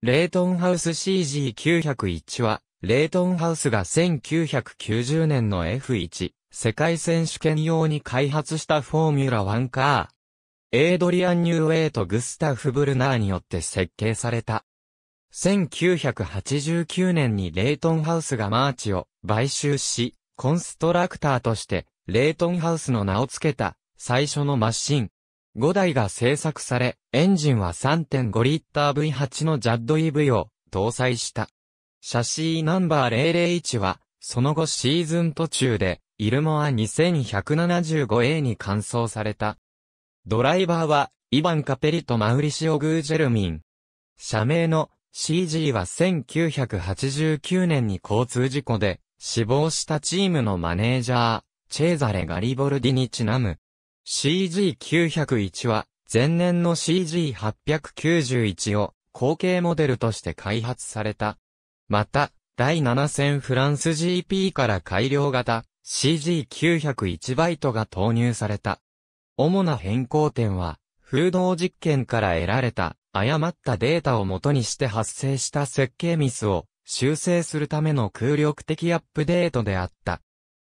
レイトンハウス CG901 は、レイトンハウスが1990年の F1 世界選手権用に開発したフォーミュラワンカー。エイドリアン・ニューウェイとグスタフ・ブルナーによって設計された。1989年にレイトンハウスがマーチを買収し、コンストラクターとして、レイトンハウスの名を付けた、最初のマシン。5台が製作され、エンジンは 3.5L V8 のジャッド EV を搭載した。シャシーナンバー001は、その後シーズン途中で、イルモア 2175A に換装された。ドライバーは、イバン・カペリとマウリシオ・グージェルミン。社名の CG は1989年に交通事故で死亡したチームのマネージャー、チェーザレ・ガリボルディにちなむ。CG901 は、前年の CG891 を後継モデルとして開発された。また、第7戦フランス GP から改良型 CG901 バイトが投入された。主な変更点は、風洞実験から得られた誤ったデータを元にして発生した設計ミスを修正するための空力的アップデートであった。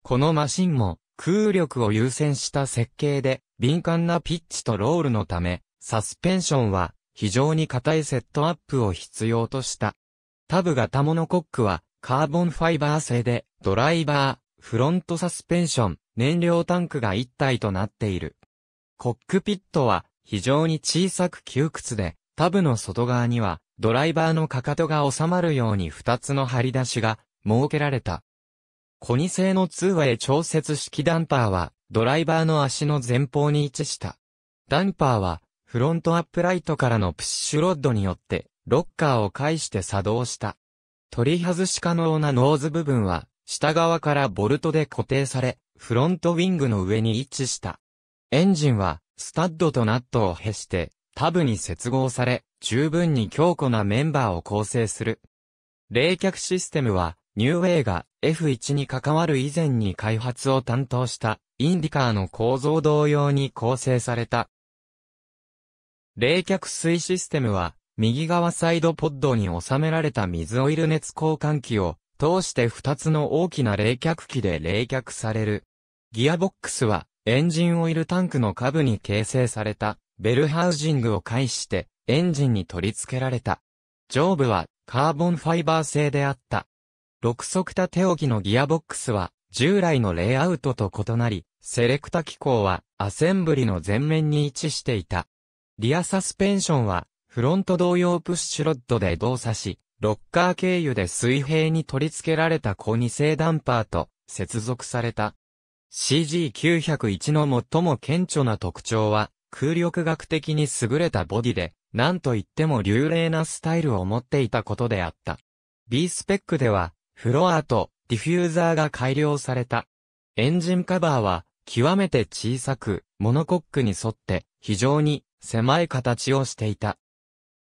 このマシンも空力を優先した設計で、敏感なピッチとロールのため、サスペンションは非常に硬いセットアップを必要とした。タブ型モノコックはカーボンファイバー製で、ドライバー、フロントサスペンション、燃料タンクが一体となっている。コックピットは非常に小さく窮屈で、タブの外側にはドライバーのかかとが収まるように2つの張り出しが設けられた。コニ製の通話へ調節式ダンパーは、ドライバーの足の前方に位置した。ダンパーは、フロントアップライトからのプッシュロッドによって、ロッカーを介して作動した。取り外し可能なノーズ部分は、下側からボルトで固定され、フロントウィングの上に位置した。エンジンは、スタッドとナットをへして、タブに接合され、十分に強固なメンバーを構成する。冷却システムは、ニューウェイが F1 に関わる以前に開発を担当したインディカーの構造同様に構成された。冷却水システムは右側サイドポッドに収められた水オイル熱交換器を通して2つの大きな冷却器で冷却される。ギアボックスはエンジンオイルタンクの下部に形成されたベルハウジングを介してエンジンに取り付けられた。上部はカーボンファイバー製であった。6速縦置きのギアボックスは、従来のレイアウトと異なり、セレクタ機構はアセンブリの前面に位置していた。リアサスペンションは、フロント同様プッシュロッドで動作し、ロッカー経由で水平に取り付けられた小二製ダンパーと接続された。CG901 の最も顕著な特徴は、空力学的に優れたボディで、なんといっても流麗なスタイルを持っていたことであった。B スペックでは、フロアとディフューザーが改良された。エンジンカバーは極めて小さく、モノコックに沿って非常に狭い形をしていた。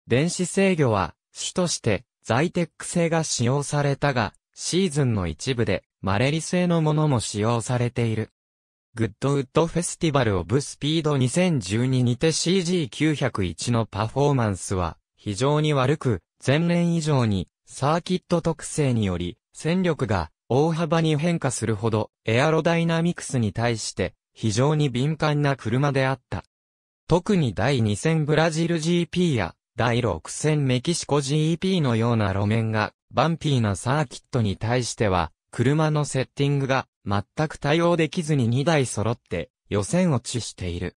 電子制御は主としてザイテック製が使用されたが、シーズンの一部でマレリ製のものも使用されている。グッドウッドフェスティバルオブスピード2012にて CG901 のパフォーマンスは非常に悪く、前年以上にサーキット特性により戦力が大幅に変化するほどエアロダイナミクスに対して非常に敏感な車であった。特に第2戦ブラジル GP や第6戦メキシコ GP のような路面がバンピーなサーキットに対しては車のセッティングが全く対応できずに2台揃って予選落ちしている。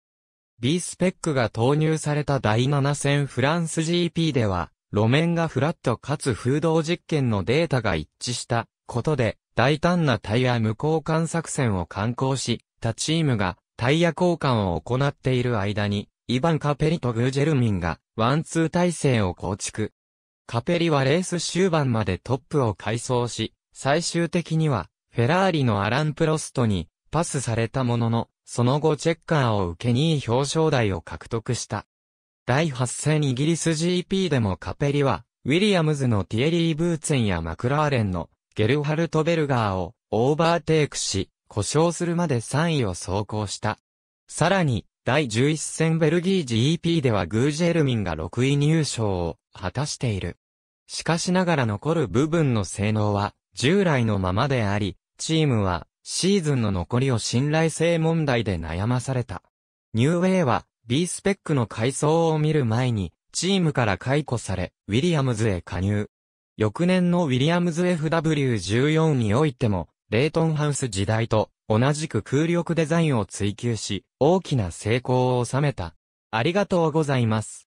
B スペックが投入された第7戦フランス GP では路面がフラットかつ風洞実験のデータが一致したことで、大胆なタイヤ無交換作戦を観光し、他チームがタイヤ交換を行っている間に、イバン・カペリとグージェルミンがワンツー体制を構築。カペリはレース終盤までトップを改装し、最終的にはフェラーリのアラン・プロストにパスされたものの、その後チェッカーを受け2位表彰台を獲得した。第8戦イギリス GP でもカペリは、ウィリアムズのティエリー・ブーツェンやマクラーレンのゲルハルト・ベルガーをオーバーテイクし、故障するまで3位を走行した。さらに、第11戦ベルギー GP ではグージェルミンが6位入賞を果たしている。しかしながら残る部分の性能は従来のままであり、チームはシーズンの残りを信頼性問題で悩まされた。ニューウェイは B スペックの改装を見る前に、チームから解雇され、ウィリアムズへ加入。翌年のウィリアムズ FW14 においても、レイトンハウス時代と同じく空力デザインを追求し、大きな成功を収めた。ありがとうございます。